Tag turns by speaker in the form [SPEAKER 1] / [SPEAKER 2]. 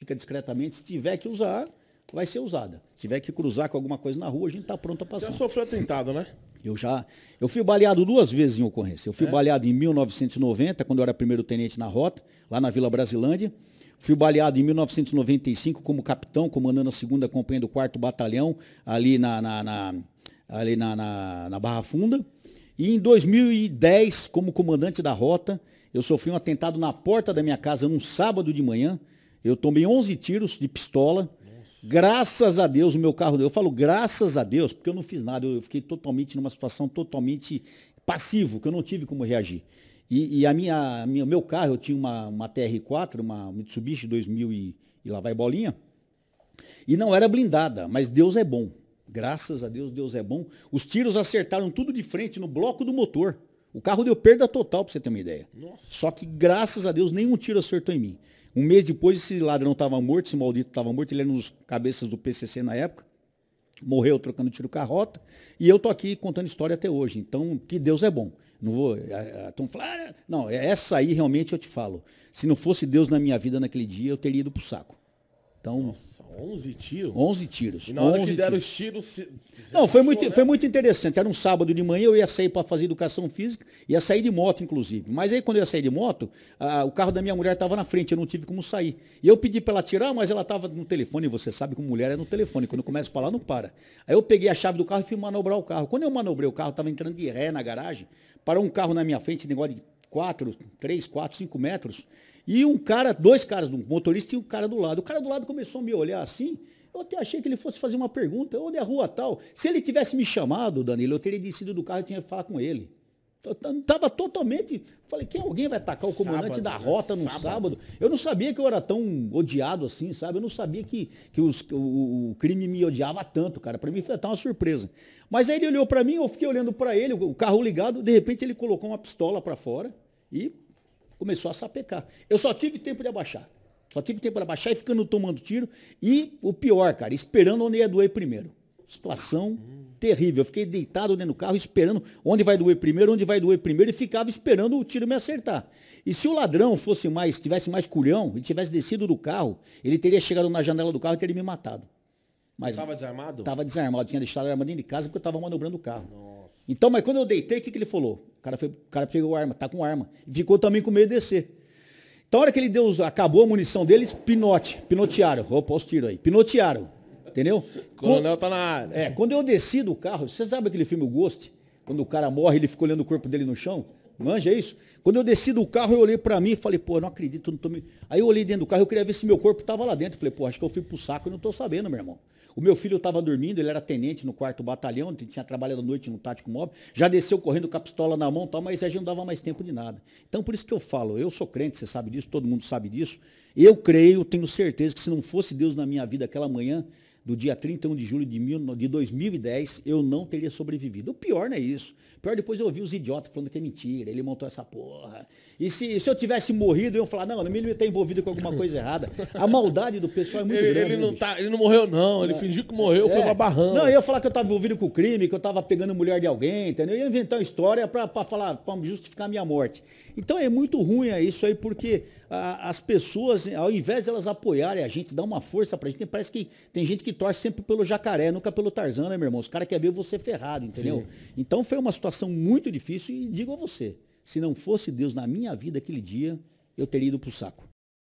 [SPEAKER 1] fica discretamente. Se tiver que usar, vai ser usada. Se tiver que cruzar com alguma coisa na rua, a gente está pronto a passar. Já sofreu atentado, né? Eu já. Eu fui baleado duas vezes em ocorrência. Eu fui é? baleado em 1990, quando eu era primeiro-tenente na rota, lá na Vila Brasilândia. Fui baleado em 1995 como capitão, comandando a segunda companhia do 4 Batalhão, ali na, na, na ali na, na, na Barra Funda. E em 2010, como comandante da rota, eu sofri um atentado na porta da minha casa num sábado de manhã. Eu tomei 11 tiros de pistola. Nossa. Graças a Deus, o meu carro. Eu falo graças a Deus, porque eu não fiz nada. Eu fiquei totalmente numa situação totalmente passivo, que eu não tive como reagir. E, e a minha, minha, meu carro, eu tinha uma, uma TR4, uma Mitsubishi 2000 e, e lá vai bolinha. E não era blindada, mas Deus é bom. Graças a Deus, Deus é bom. Os tiros acertaram tudo de frente no bloco do motor. O carro deu perda total, para você ter uma ideia. Nossa. Só que graças a Deus nenhum tiro acertou em mim. Um mês depois, esse ladrão estava morto, esse maldito estava morto, ele era um dos cabeças do PCC na época, morreu trocando tiro carrota, e eu estou aqui contando história até hoje. Então, que Deus é bom. Não vou. a, é, é, falando. Ah, não, é essa aí realmente eu te falo. Se não fosse Deus na minha vida naquele dia, eu teria ido para o saco. Então, Nossa, 11 tiros? 11 tiros. E na hora que deram tiros. os tiros... Não, foi muito, né? foi muito interessante. Era um sábado de manhã, eu ia sair para fazer educação física, ia sair de moto, inclusive. Mas aí, quando eu ia sair de moto, a, o carro da minha mulher estava na frente, eu não tive como sair. E eu pedi para ela tirar, mas ela estava no telefone, você sabe como mulher é no telefone, quando começa a falar, não para. Aí eu peguei a chave do carro e fui manobrar o carro. Quando eu manobrei o carro, estava entrando de ré na garagem, parou um carro na minha frente, negócio de 4, 3, 4, 5 metros. E um cara, dois caras, um motorista e um cara do lado. O cara do lado começou a me olhar assim. Eu até achei que ele fosse fazer uma pergunta, onde é a rua tal? Se ele tivesse me chamado, Danilo, eu teria descido do carro e tinha que falar com ele. Estava totalmente. Falei, quem alguém vai atacar o comandante sábado, da né? rota no sábado. sábado? Eu não sabia que eu era tão odiado assim, sabe? Eu não sabia que, que os, o, o crime me odiava tanto, cara. Para mim foi até uma surpresa. Mas aí ele olhou para mim, eu fiquei olhando para ele, o carro ligado. De repente ele colocou uma pistola para fora e começou a sapecar. Eu só tive tempo de abaixar. Só tive tempo de abaixar e ficando tomando tiro. E o pior, cara, esperando onde ia doer primeiro. Situação terrível. Eu fiquei deitado dentro do carro, esperando onde vai doer primeiro, onde vai doer primeiro, e ficava esperando o tiro me acertar. E se o ladrão fosse mais, tivesse mais culhão e tivesse descido do carro, ele teria chegado na janela do carro e teria me matado. Mas estava desarmado? Estava desarmado, tinha deixado a arma dentro de casa porque eu estava manobrando o carro. Nossa. Então, mas quando eu deitei, o que, que ele falou? O cara, foi, o cara pegou arma, tá com arma. E ficou também com medo de descer. Então, a hora que ele deu, acabou a munição dele, pinote, pinotearam. Opa, os tiros aí. Pinotearam. Entendeu? Coronel tá na área. É, quando eu desci do carro, você sabe aquele filme O Ghost? Quando o cara morre, ele fica olhando o corpo dele no chão? Manja isso? Quando eu desci do carro, eu olhei para mim e falei, pô, não acredito, não tô me... Aí eu olhei dentro do carro, eu queria ver se meu corpo tava lá dentro. falei, pô, acho que eu fui pro saco e não tô sabendo, meu irmão. O meu filho estava dormindo, ele era tenente no quarto batalhão, ele tinha trabalhado à noite no tático móvel, já desceu correndo com a pistola na mão, tal, mas a gente não dava mais tempo de nada. Então, por isso que eu falo, eu sou crente, você sabe disso, todo mundo sabe disso. Eu creio, tenho certeza que se não fosse Deus na minha vida aquela manhã, do dia 31 de julho de, mil, de 2010, eu não teria sobrevivido. O pior não é isso. O pior é depois eu ouvi os idiotas falando que é mentira, ele montou essa porra. E se, se eu tivesse morrido, eu ia falar, não, no mínimo ele está envolvido com alguma coisa errada. A maldade do pessoal é muito ele, grande. Ele não, tá, ele não morreu não, ele é. fingiu que morreu, é. foi uma barranca. Não, eu ia falar que eu estava envolvido com o crime, que eu estava pegando mulher de alguém, entendeu? Eu ia inventar uma história para falar, para justificar a minha morte. Então é muito ruim é isso aí, porque a, as pessoas, ao invés de elas apoiarem a gente, dar uma força para a gente, parece que tem gente que que torce sempre pelo jacaré, nunca pelo Tarzan, né, meu irmão? Os caras querem ver você ferrado, entendeu? Sim. Então foi uma situação muito difícil e digo a você, se não fosse Deus na minha vida aquele dia, eu teria ido pro saco.